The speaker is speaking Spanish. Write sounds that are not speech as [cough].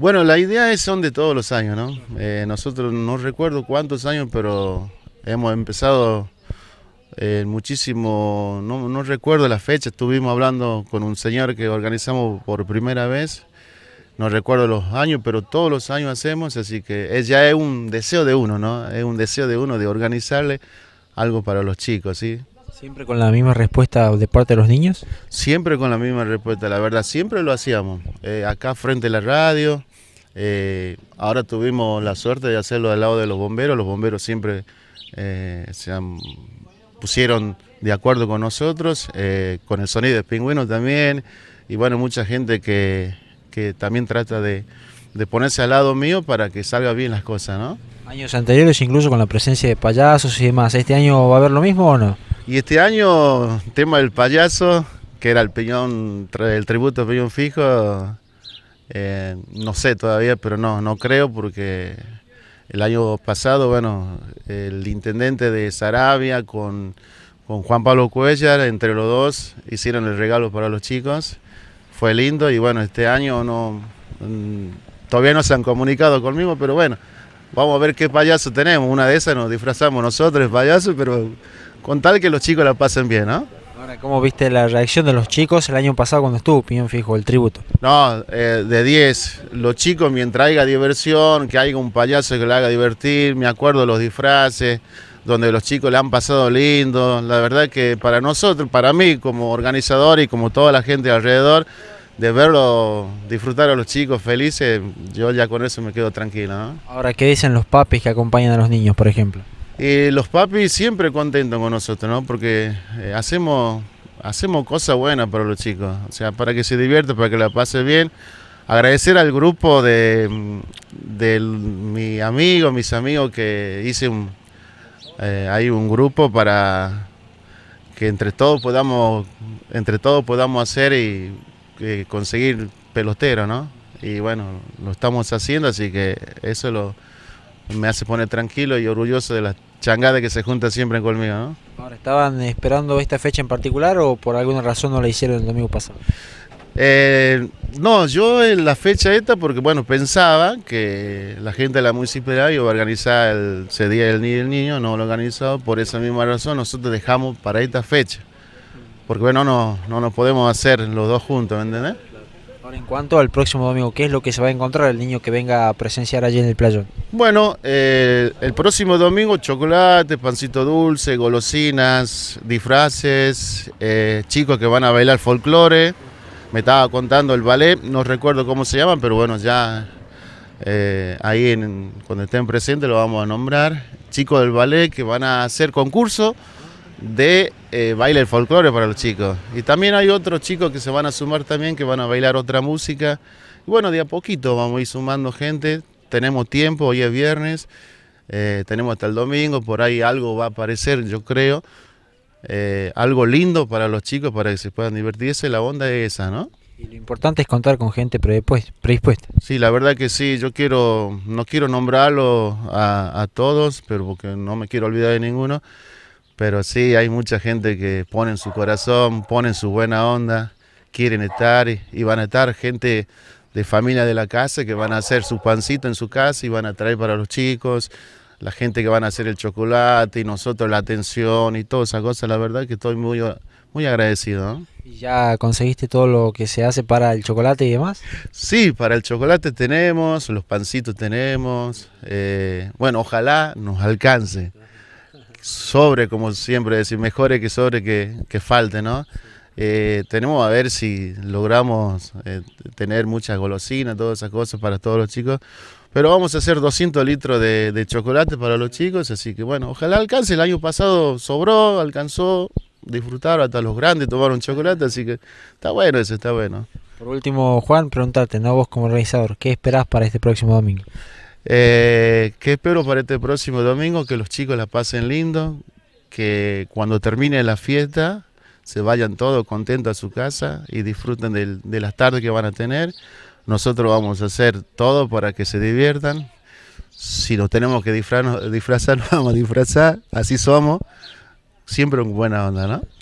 Bueno, idea es son de todos los años, ¿no? Eh, nosotros no recuerdo cuántos años, pero hemos empezado eh, muchísimo, no, recuerdo la fecha, estuvimos hablando con un señor que organizamos por primera vez, no recuerdo los años, pero todos los años hacemos, así que es, ya es un deseo de uno, ¿no? Es un deseo de uno de organizarle algo para los chicos, ¿sí? ¿Siempre con la misma respuesta de parte de los niños? Siempre con la misma respuesta, la verdad, siempre lo hacíamos. Eh, acá frente a la radio, eh, ahora tuvimos la suerte de hacerlo al lado de los bomberos, los bomberos siempre eh, se pusieron de acuerdo con nosotros, eh, con el sonido de pingüinos también, y bueno, mucha gente que, que también trata de, de, ponerse al lado mío para que salga bien las cosas, ¿no? Años anteriores incluso con la presencia de payasos y demás, ¿este año va a haber lo mismo o no? Y este año, tema del payaso, que era el el tributo de piñón fijo, eh, no sé todavía, pero no, no creo porque el año pasado, bueno, el intendente de Sarabia con, Juan Pablo Cuellar, entre los dos, hicieron el regalo para los chicos. Fue lindo y bueno, este año no, mm, todavía no se han comunicado conmigo, pero bueno, vamos a ver qué payaso tenemos. Una de esas nos disfrazamos nosotros, payaso, pero con tal que los chicos la pasen bien, ¿no? ¿cómo viste la reacción de los chicos el año pasado cuando estuvo Piñón Fijo, el tributo? No, eh, de 10. Los chicos, mientras haya diversión, que haya un payaso que lo haga divertir, me acuerdo los disfraces, donde los chicos le han pasado lindo. La verdad que para nosotros, para mí como organizador y como toda la gente alrededor, de verlo disfrutar a los chicos felices, yo ya con eso me quedo tranquilo. Ahora, ¿qué dicen los papis que acompañan a los niños, por ejemplo? Y eh, los papis siempre contentos con nosotros, ¿no? Porque eh, hacemos, hacemos cosas buenas para los chicos, o sea, para que se diviertan, para que la pasen bien. Agradecer al grupo de, mm, de mi amigo, mis amigos que hice un, eh, hay un grupo para que entre todos podamos, entre todos podamos hacer y conseguir pelotero, ¿no? Y bueno, lo estamos haciendo, así que eso lo, me hace poner tranquilo y orgulloso de las changada que se junta siempre conmigo, ¿no? Ahora, ¿estaban esperando esta fecha en particular o por alguna razón no la hicieron el domingo pasado? Eh, no, yo en la fecha esta, porque bueno, pensaba que la gente de la municipalidad iba a organizar el ese día del niño el niño, no lo he organizado, por esa misma razón nosotros dejamos para esta fecha. Porque bueno, no, no nos podemos hacer los dos juntos, ¿me entendés? en cuanto al próximo domingo, ¿qué es lo que se va a encontrar el niño que venga a presenciar allí en el playón? Bueno, eh, el próximo domingo chocolate, pancito dulce, golosinas, disfraces, eh, chicos que van a bailar folclore. Me estaba contando el ballet, no recuerdo cómo se llaman, pero bueno, ya eh, ahí cuando estén presentes lo vamos a nombrar. Chicos del ballet que van a hacer concurso de eh, baile el folclore para los chicos. Y también hay otros chicos que se van a sumar también, que van a bailar otra música. Y bueno, de a poquito vamos a ir sumando gente. Tenemos tiempo, hoy es viernes, eh, tenemos hasta el domingo, por ahí algo va a aparecer, yo creo. Eh, algo lindo para los chicos, para que se puedan divertirse, la onda es esa, ¿no? Y lo importante es contar con gente predispuesta. Sí, la verdad que sí, yo quiero, no quiero nombrarlo a, a todos, pero porque no me quiero olvidar de ninguno pero sí, hay mucha gente que en su corazón, ponen su buena onda, quieren estar y van a estar gente de familia de la casa que van a hacer sus pancitos en su casa y van a traer para los chicos, la gente que van a hacer el chocolate y nosotros la atención y todas esas cosas. La verdad que estoy muy, muy agradecido. ¿Y ¿Ya conseguiste todo lo que se hace para el chocolate y demás? Sí, para el chocolate tenemos, los pancitos tenemos. Eh, bueno, ojalá nos alcance sobre, como siempre decir, mejore que sobre que, falte, ¿no? Eh, tenemos a ver si logramos eh, tener muchas golosinas, todas esas cosas para todos los chicos. Pero vamos a hacer 200 litros de, chocolate para los chicos, así que bueno, ojalá alcance. El año pasado sobró, alcanzó, disfrutaron hasta los grandes, tomaron chocolate, así que está bueno eso, está bueno. Por último, Juan, preguntarte, ¿no? Vos como organizador, ¿qué esperás para este próximo domingo? Eh, ¿Qué espero para este próximo domingo? Que los chicos la pasen lindo, que cuando termine la fiesta se vayan todos contentos a su casa y disfruten de las tardes que van a tener. Nosotros vamos a hacer todo para que se diviertan. Si nos tenemos que disfrazar, [laughs] nos vamos a disfrazar. Así somos. Siempre una buena onda, ¿no?